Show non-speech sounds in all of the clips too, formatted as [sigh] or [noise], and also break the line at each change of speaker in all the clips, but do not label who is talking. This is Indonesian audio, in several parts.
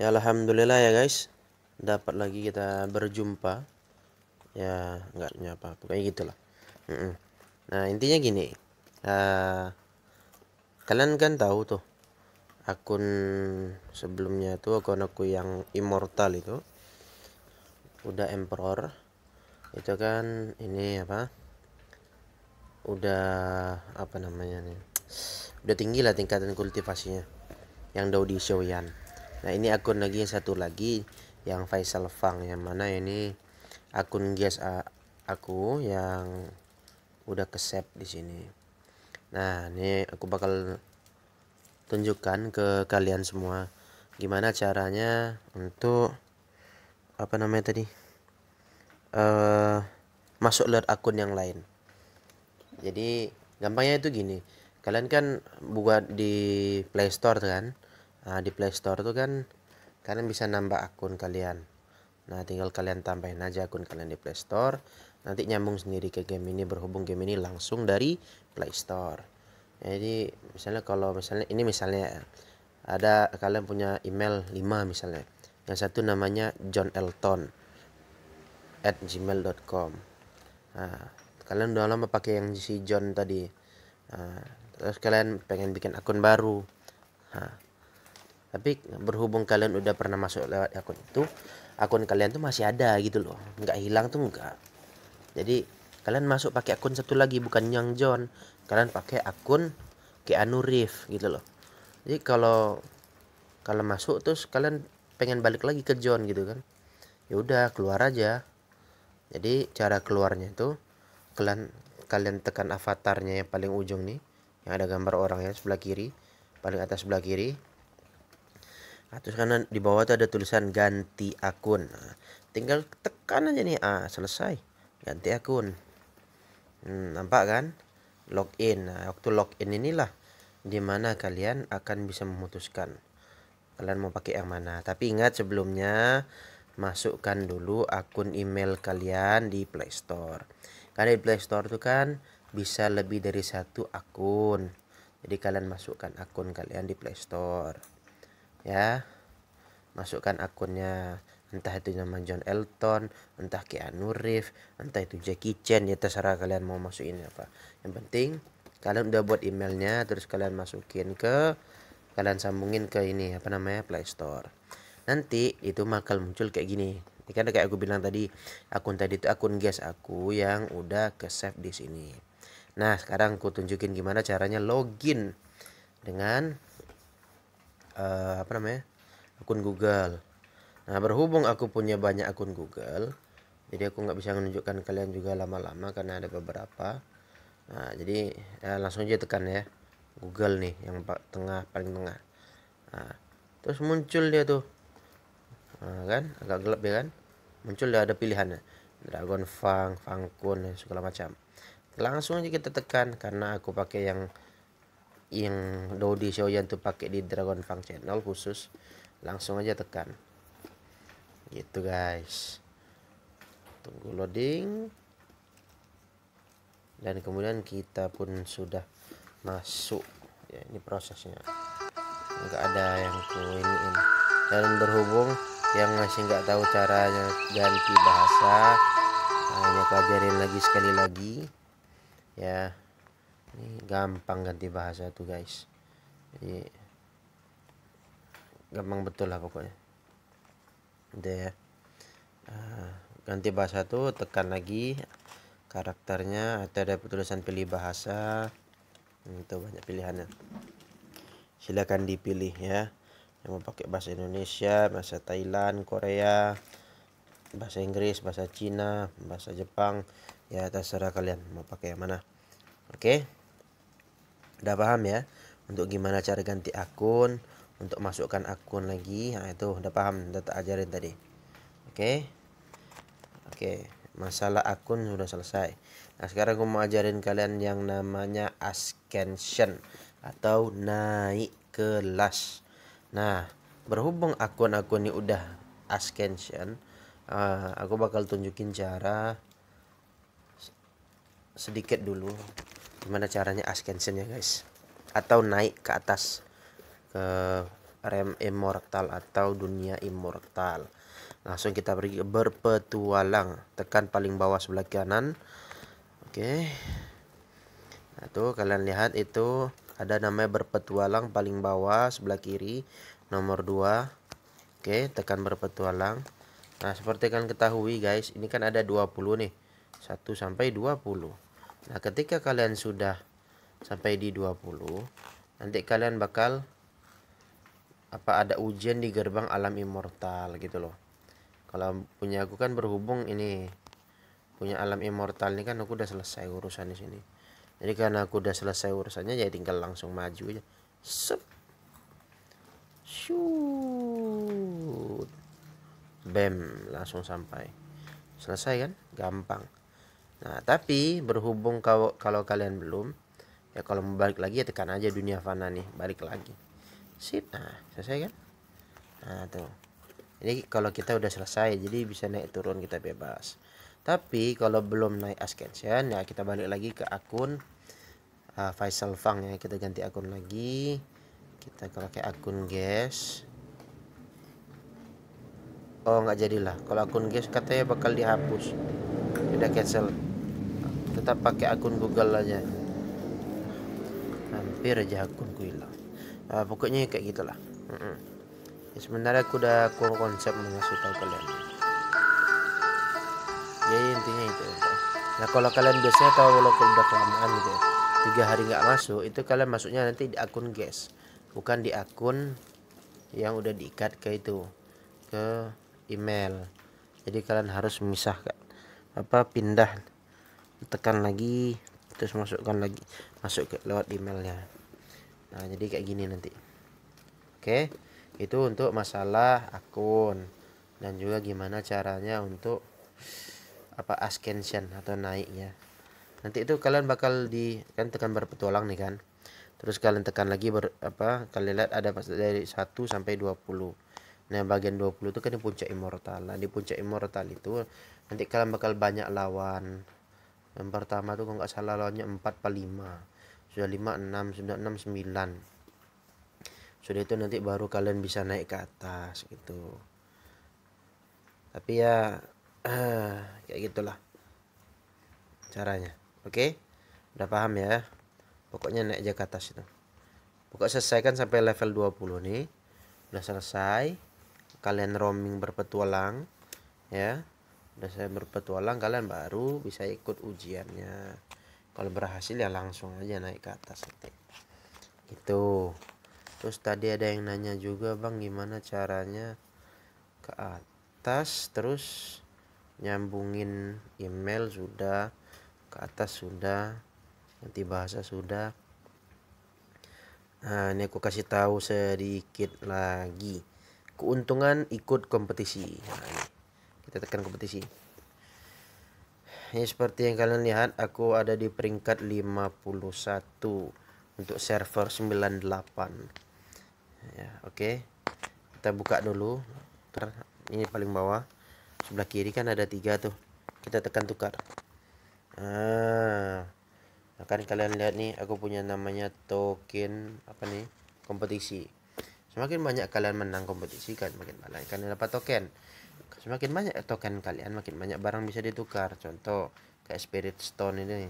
ya alhamdulillah ya guys dapat lagi kita berjumpa ya nggak nyapa pokoknya gitulah mm nah intinya gini uh, kalian kan tahu tuh akun sebelumnya tuh akun aku yang immortal itu udah emperor itu kan ini apa udah apa namanya nih udah tinggi lah tingkatan kultivasinya yang Daudi Shoyan nah ini akun lagi satu lagi yang Faisal Fang yang mana ini akun gas aku yang udah ke save di sini nah ini aku bakal tunjukkan ke kalian semua gimana caranya untuk apa namanya tadi uh, masuk lewat akun yang lain jadi gampangnya itu gini kalian kan buat di Play Store kan nah, di Play Store tuh kan kalian bisa nambah akun kalian nah tinggal kalian tambahin aja akun kalian di Play Store nanti nyambung sendiri ke game ini berhubung game ini langsung dari Play Store jadi misalnya kalau misalnya ini misalnya ada kalian punya email 5 misalnya yang satu namanya John Elton at gmail.com nah, kalian udah lama pakai yang si John tadi nah, terus kalian pengen bikin akun baru nah, tapi berhubung kalian udah pernah masuk lewat akun itu akun kalian tuh masih ada gitu loh nggak hilang tuh enggak jadi kalian masuk pakai akun satu lagi bukan yang John kalian pakai akun Keanu Reeves gitu loh jadi kalau kalau masuk terus kalian pengen balik lagi ke John gitu kan ya udah keluar aja jadi cara keluarnya itu kalian kalian tekan avatarnya yang paling ujung nih yang ada gambar orangnya sebelah kiri paling atas sebelah kiri terus karena di bawah itu ada tulisan ganti akun nah, tinggal tekan aja nih ah selesai ganti akun hmm, nampak kan login nah, waktu login inilah dimana kalian akan bisa memutuskan kalian mau pakai yang mana tapi ingat sebelumnya masukkan dulu akun email kalian di Play Store. Karena di Play Store itu kan bisa lebih dari satu akun. Jadi kalian masukkan akun kalian di Play Store ya masukkan akunnya entah itu nama John Elton entah Keanu Reeves entah itu Jackie Chan ya terserah kalian mau masukin apa yang penting kalian udah buat emailnya terus kalian masukin ke kalian sambungin ke ini apa namanya Play Store nanti itu bakal muncul kayak gini ini kan kayak aku bilang tadi akun tadi itu akun guys aku yang udah ke save di sini nah sekarang aku tunjukin gimana caranya login dengan uh, apa namanya akun Google nah berhubung aku punya banyak akun Google jadi aku nggak bisa menunjukkan kalian juga lama-lama karena ada beberapa nah jadi eh, langsung aja tekan ya Google nih yang tengah paling tengah nah, terus muncul dia tuh nah, kan agak gelap ya kan muncul dia ada pilihannya Dragon Fang, Fangkun segala macam langsung aja kita tekan karena aku pakai yang yang Dodi Shoyan tuh pakai di Dragon Fang channel khusus langsung aja tekan gitu guys tunggu loading dan kemudian kita pun sudah masuk ya ini prosesnya enggak ada yang ku ini dan berhubung yang masih nggak tahu caranya ganti bahasa hanya nah, pelajarin lagi sekali lagi ya ini gampang ganti bahasa tuh guys jadi gampang betul lah pokoknya udah ya ah, ganti bahasa tuh tekan lagi karakternya atau ada tulisan pilih bahasa nah, itu banyak pilihannya silakan dipilih ya yang mau pakai bahasa Indonesia bahasa Thailand Korea bahasa Inggris bahasa Cina bahasa Jepang ya terserah kalian mau pakai yang mana oke okay? udah paham ya untuk gimana cara ganti akun untuk masukkan akun lagi nah itu udah paham udah tak ajarin tadi oke okay. oke okay. masalah akun sudah selesai nah sekarang aku mau ajarin kalian yang namanya ascension atau naik kelas nah berhubung akun-akun ini udah ascension uh, aku bakal tunjukin cara sedikit dulu gimana caranya ascension ya guys atau naik ke atas ke rem immortal atau dunia immortal langsung kita pergi berpetualang tekan paling bawah sebelah kanan oke okay. nah, tuh kalian lihat itu ada namanya berpetualang paling bawah sebelah kiri nomor 2 oke okay, tekan berpetualang nah seperti kalian ketahui guys ini kan ada 20 nih 1 sampai 20 Nah, ketika kalian sudah sampai di 20, nanti kalian bakal apa ada ujian di gerbang alam immortal gitu loh. Kalau punya aku kan berhubung ini punya alam immortal ini kan aku udah selesai urusan di sini. Jadi karena aku udah selesai urusannya ya tinggal langsung maju aja. sup Shoot. Bam, langsung sampai. Selesai kan? Gampang. Nah, tapi berhubung kalau, kalau kalian belum, ya kalau mau balik lagi ya tekan aja dunia fana nih, balik lagi. Sip, nah selesai kan? Nah tuh. ini kalau kita udah selesai, jadi bisa naik turun kita bebas. Tapi kalau belum naik ascension ya kita balik lagi ke akun uh, Faisal Fang ya kita ganti akun lagi. Kita kalau kayak akun guys. Oh nggak jadilah. Kalau akun guys katanya bakal dihapus. Udah cancel kita pakai akun Google aja hampir aja akunku hilang nah, pokoknya kayak gitulah mm -mm. ya, sebenarnya aku udah kurang konsep mengasih tahu kalian ya intinya itu nah kalau kalian biasanya tahu kalau udah kelamaan gitu ya, tiga hari nggak masuk itu kalian masuknya nanti di akun guys bukan di akun yang udah diikat ke itu ke email jadi kalian harus memisahkan apa pindah tekan lagi terus masukkan lagi masuk ke lewat emailnya nah jadi kayak gini nanti oke itu untuk masalah akun dan juga gimana caranya untuk apa ascension atau naik ya. nanti itu kalian bakal di kan tekan berpetualang nih kan terus kalian tekan lagi ber, apa kalian lihat ada dari 1 sampai 20 nah bagian 20 itu kan di puncak immortal nah di puncak immortal itu nanti kalian bakal banyak lawan yang pertama tuh kalau nggak salah lawannya 4 per 5 sudah 5 6 sudah 6 9 sudah itu nanti baru kalian bisa naik ke atas gitu tapi ya [clears throat] kayak gitulah caranya oke okay? udah paham ya pokoknya naik aja ke atas itu pokoknya selesaikan sampai level 20 nih udah selesai kalian roaming berpetualang ya udah saya berpetualang kalian baru bisa ikut ujiannya kalau berhasil ya langsung aja naik ke atas nanti gitu terus tadi ada yang nanya juga bang gimana caranya ke atas terus nyambungin email sudah ke atas sudah nanti bahasa sudah nah ini aku kasih tahu sedikit lagi keuntungan ikut kompetisi nah, kita tekan kompetisi ini ya, seperti yang kalian lihat aku ada di peringkat 51 untuk server 98 ya oke okay. kita buka dulu ini paling bawah sebelah kiri kan ada tiga tuh kita tekan tukar ah akan nah, kalian lihat nih aku punya namanya token apa nih kompetisi semakin banyak kalian menang kompetisi kan makin banyak kalian dapat token semakin banyak eh, token kalian makin banyak barang bisa ditukar contoh kayak spirit stone ini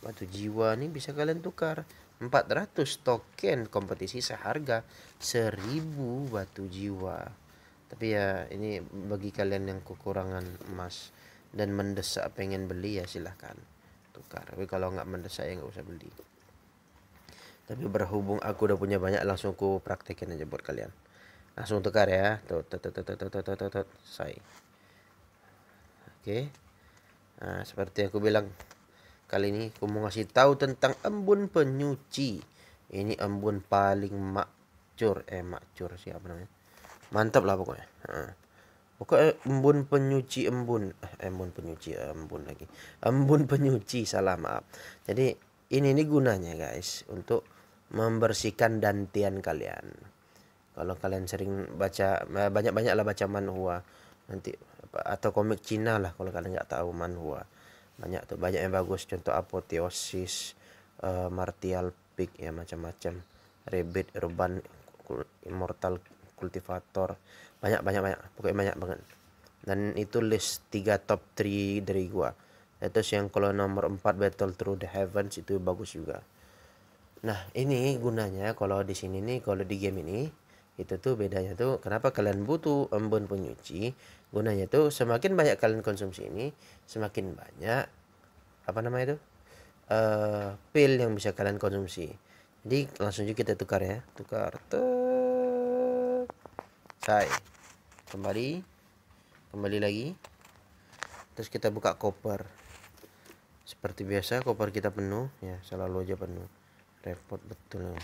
batu jiwa nih bisa kalian tukar 400 token kompetisi seharga 1000 batu jiwa tapi ya ini bagi kalian yang kekurangan emas dan mendesak pengen beli ya silahkan tukar tapi kalau nggak mendesak ya nggak usah beli tapi berhubung aku udah punya banyak langsung ku praktekin aja buat kalian langsung tekan ya tuh tuh tuh tuh tuh tuh tuh tuh, tuh. selesai oke nah seperti aku bilang kali ini aku mau ngasih tahu tentang embun penyuci ini embun paling makcur eh makcur siapa namanya mantap lah pokoknya pokoknya embun penyuci embun eh, embun penyuci embun lagi embun penyuci salah maaf jadi ini ini gunanya guys untuk membersihkan dantian kalian kalau kalian sering baca eh, banyak-banyak lah baca manhua nanti atau komik Cina lah kalau kalian nggak tahu manhua banyak tuh banyak yang bagus contoh apoteosis uh, martial pig ya macam-macam rabbit urban immortal cultivator banyak banyak banyak pokoknya banyak banget dan itu list tiga top 3 dari gua terus yang kalau nomor 4 battle through the heavens itu bagus juga nah ini gunanya kalau di sini nih kalau di game ini itu tuh bedanya tuh kenapa kalian butuh embun penyuci gunanya tuh semakin banyak kalian konsumsi ini semakin banyak apa namanya itu uh, pil yang bisa kalian konsumsi jadi langsung juga kita tukar ya tukar tuh saya kembali kembali lagi terus kita buka koper seperti biasa koper kita penuh ya selalu aja penuh repot betul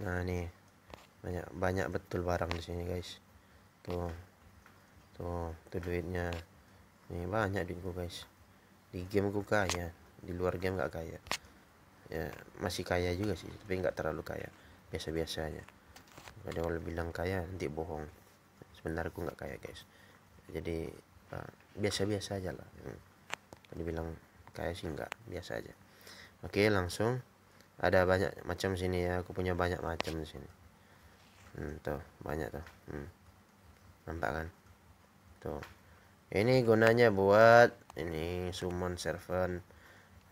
nah nih banyak banyak betul barang di sini guys tuh tuh tuh duitnya ini banyak duitku guys di game ku kaya di luar game gak kaya ya masih kaya juga sih tapi nggak terlalu kaya biasa biasanya, aja ada orang bilang kaya nanti bohong sebenarnya aku nggak kaya guys jadi eh, biasa-biasa aja lah hmm. ada bilang kaya sih nggak biasa aja oke langsung ada banyak macam sini ya aku punya banyak macam di sini hmm, tuh banyak tuh hmm. nampak kan tuh ini gunanya buat ini summon servant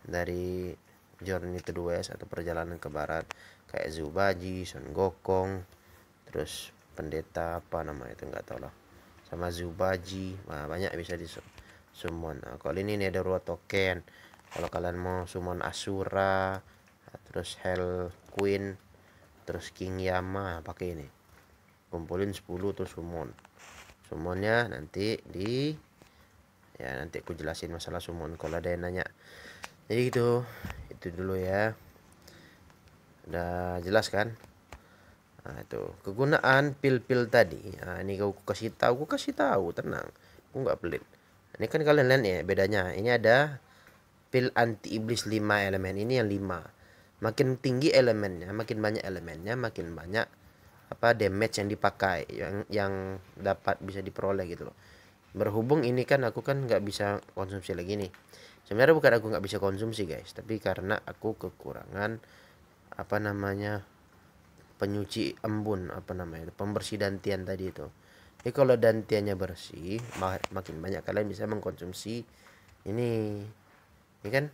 dari journey to the west atau perjalanan ke barat kayak Zubaji, Son Gokong, terus pendeta apa nama itu enggak tahu lah sama Zubaji nah, banyak bisa di summon nah, kalau ini, ini ada ruang token kalau kalian mau summon Asura terus Hell Queen terus King Yama pakai ini kumpulin 10 tuh sumon sumonnya nanti di ya nanti aku jelasin masalah sumon kalau ada yang nanya jadi gitu itu dulu ya udah jelas kan nah, itu kegunaan pil-pil tadi nah, ini kau kasih tahu aku kasih tahu tenang aku nggak pelit ini kan kalian lihat ya bedanya ini ada pil anti iblis 5 elemen ini yang 5 makin tinggi elemennya makin banyak elemennya makin banyak apa damage yang dipakai yang yang dapat bisa diperoleh gitu loh berhubung ini kan aku kan nggak bisa konsumsi lagi nih sebenarnya bukan aku nggak bisa konsumsi guys tapi karena aku kekurangan apa namanya penyuci embun apa namanya pembersih dantian tadi itu jadi kalau dantiannya bersih mak makin banyak kalian bisa mengkonsumsi ini ini kan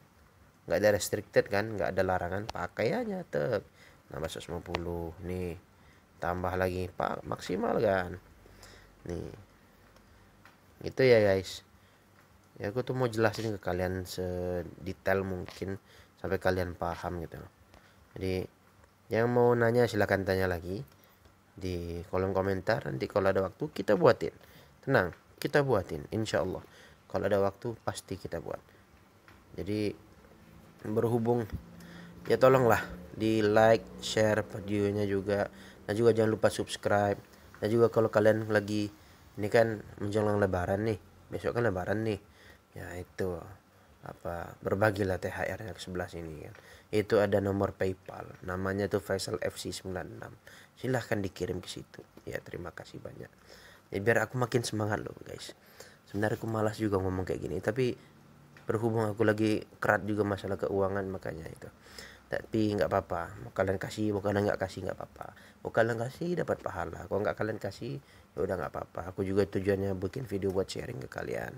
nggak ada restricted kan nggak ada larangan pakai aja tetap nambah 150 nih tambah lagi pak maksimal kan nih itu ya guys ya aku tuh mau jelasin ke kalian sedetail mungkin sampai kalian paham gitu loh jadi yang mau nanya silahkan tanya lagi di kolom komentar nanti kalau ada waktu kita buatin tenang kita buatin insya Allah kalau ada waktu pasti kita buat jadi berhubung ya tolonglah di like share videonya juga dan juga jangan lupa subscribe dan juga kalau kalian lagi ini kan menjelang lebaran nih besok kan lebaran nih ya itu apa berbagilah THR yang sebelah sini kan itu ada nomor PayPal namanya tuh Faisal FC 96 silahkan dikirim ke situ ya terima kasih banyak ya biar aku makin semangat loh guys sebenarnya aku malas juga ngomong kayak gini tapi berhubung aku lagi kerat juga masalah keuangan makanya itu tapi nggak apa-apa mau kalian kasih mau kalian nggak kasih nggak apa-apa mau kalian kasih dapat pahala kalau nggak kalian kasih ya udah nggak apa-apa aku juga tujuannya bikin video buat sharing ke kalian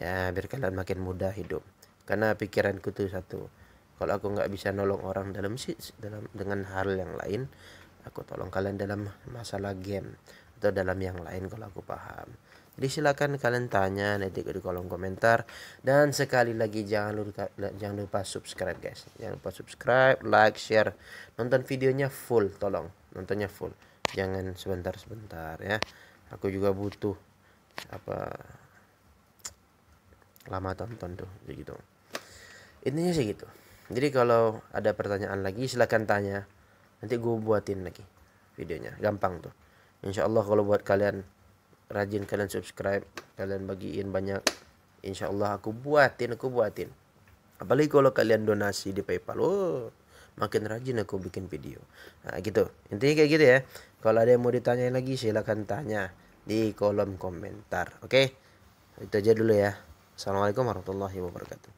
ya biar kalian makin mudah hidup karena pikiranku tuh satu kalau aku nggak bisa nolong orang dalam dalam dengan hal yang lain aku tolong kalian dalam masalah game atau dalam yang lain kalau aku paham jadi silakan kalian tanya nanti di kolom komentar dan sekali lagi jangan lupa jangan lupa subscribe guys. Jangan lupa subscribe, like, share. Nonton videonya full tolong, nontonnya full. Jangan sebentar-sebentar ya. Aku juga butuh apa lama tonton tuh gitu Intinya sih gitu. Jadi kalau ada pertanyaan lagi silahkan tanya. Nanti gue buatin lagi videonya. Gampang tuh. Insya Allah kalau buat kalian rajin kalian subscribe kalian bagiin banyak insya Allah aku buatin aku buatin apalagi kalau kalian donasi di PayPal oh makin rajin aku bikin video nah gitu intinya kayak gitu ya kalau ada yang mau ditanyain lagi silahkan tanya di kolom komentar oke okay? itu aja dulu ya assalamualaikum warahmatullahi wabarakatuh